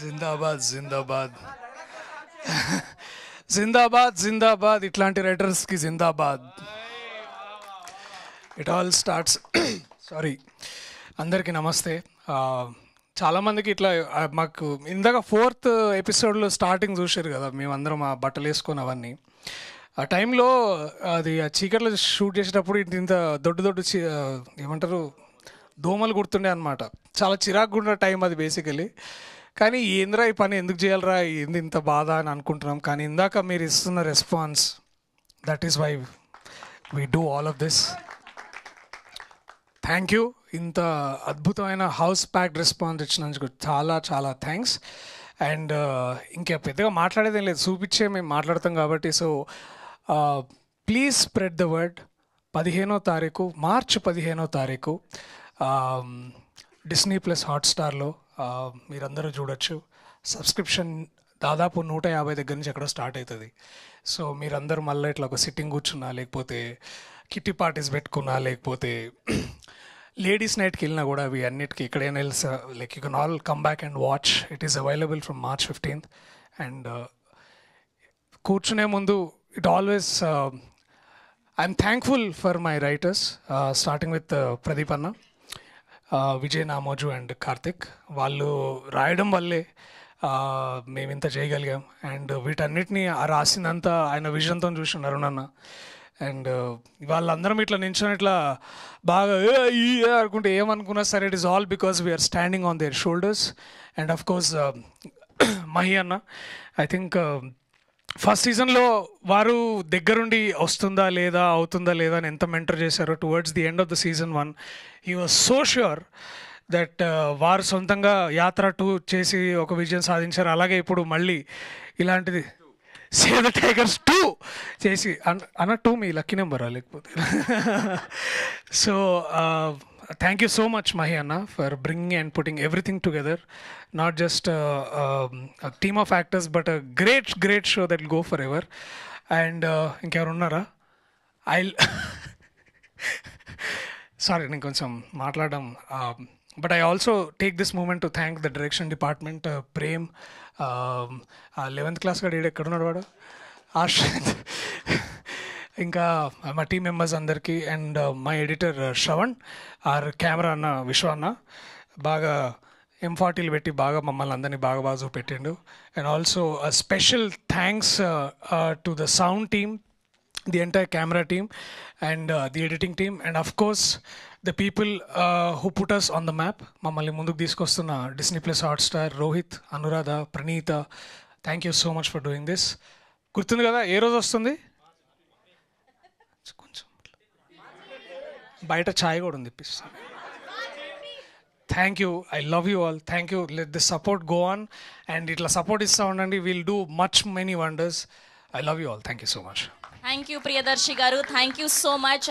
జిందాబాద్ జిందాబాద్ జిందాబాద్ జిందాబాద్ ఇట్లాంటి రైటర్స్కి జిందాబాద్ ఇట్ ఆల్ స్టార్ట్స్ సారీ అందరికీ నమస్తే చాలామందికి ఇట్లా మాకు ఇందాక ఫోర్త్ ఎపిసోడ్లో స్టార్టింగ్ చూసారు కదా మేమందరం ఆ బట్టలు వేసుకొని అవన్నీ ఆ టైంలో అది ఆ చీకట్లో షూట్ చేసేటప్పుడు ఇంత దొడ్డు దొడ్డు ఏమంటారు దోమలు గుర్తుండే అనమాట చాలా చిరాకు గుండే టైం అది బేసికలీ కానీ ఏంద్రా ఈ పని ఎందుకు చేయాలరా ఏంది ఇంత బాధ అని అనుకుంటున్నాం కానీ ఇందాక మీరు ఇస్తున్న response that is why we do all of this thank you ఇంత అద్భుతమైన హౌస్ ప్యాక్డ్ రెస్పాన్స్ ఇచ్చినందుకు చాలా చాలా థ్యాంక్స్ అండ్ uh, ఇంకా పెద్దగా మాట్లాడేదేం లేదు చూపించే మేము మాట్లాడతాం కాబట్టి so please spread the word పదిహేనో తారీఖు మార్చ్ పదిహేనో తారీఖు డిస్నీ ప్లస్ హాట్స్టార్లో మీరందరూ చూడొచ్చు సబ్స్క్రిప్షన్ దాదాపు నూట యాభై దగ్గర నుంచి ఎక్కడో స్టార్ట్ అవుతుంది సో మీరందరూ మళ్ళీ ఇట్లా ఒక సిట్టింగ్ కూర్చున్నా లేకపోతే కిట్టి పార్టీస్ పెట్టుకున్నా లేకపోతే లేడీస్ నైట్కి వెళ్ళినా కూడా అవి అన్నిటికీ ఇక్కడైనా వెళ్ళి like you can all come back and watch it is available from March fifteenth and కూర్చునే ముందు it always I'm thankful for my writers starting with Pradeep అన్న విజయ్ నామోజు అండ్ కార్తిక్ వాళ్ళు రాయడం వల్లే మేము ఇంత చేయగలిగాం అండ్ వీటన్నిటిని రాసినంత ఆయన విజన్తో చూసిన అరుణ్ అన్న అండ్ వాళ్ళందరం ఇట్లా నించుని ఇట్లా బాగా అనుకుంటే ఏమనుకున్నా సరే it is all because we are standing on their shoulders and of course Mahi అన్న ఐ థింక్ ఫస్ట్ సీజన్లో వారు దగ్గరుండి వస్తుందా లేదా అవుతుందా లేదా అని ఎంత మెంటర్ చేశారో towards the end of the season one he was so sure that వారు సొంతంగా యాత్ర టూ చేసి ఒక విజయం సాధించారు అలాగే ఇప్పుడు మళ్ళీ ఇలాంటిది సేవ్ ద టైగర్స్ టూ చేసి అన్న టూ మీ లక్కీ నెంబరా లేకపోతే so uh, thank you so much Mahi అన్న for bringing and putting everything together not just team of actors but great great show that go for ever and ఇంకెవరు ఉన్నారా I sorry నేను కొంచెం మాట్లాడడం but I also take this moment to thank the direction department Prem eleventh class ఎక్కడ ఉన్నాడు వాడు ఆశ్రత్ ఇంకా మా టీం మెంబర్స్ అందరికీ and my editor Shravan or camera అన్న విశ్వాన్న బాగా ఎం ఫార్టీలు పెట్టి బాగా మమ్మల్ని అందరినీ బాగా బాజు పెట్టిండు and also special thanks to the sound team the entire camera team and the editing team and of course the people who puts on the map మమ్మల్ని ముందుకు తీసుకొస్తున్న Disney plus Hotstar Rohit Anuradha Praneetha thank you so much for doing this గుర్తుంది కదా ఏ రోజు వస్తుంది కొంచెం బయట ఛాయ్ కూడా ఉంది ఇప్పిస్తాను thank you I love you all thank you let the support go on and ఇట్లా సపోర్ట్ ఇస్తూ ఉండండి will do much many wonders I love you all thank you so much thank you Priyadarshi గారు థ్యాంక్ యూ సో మచ్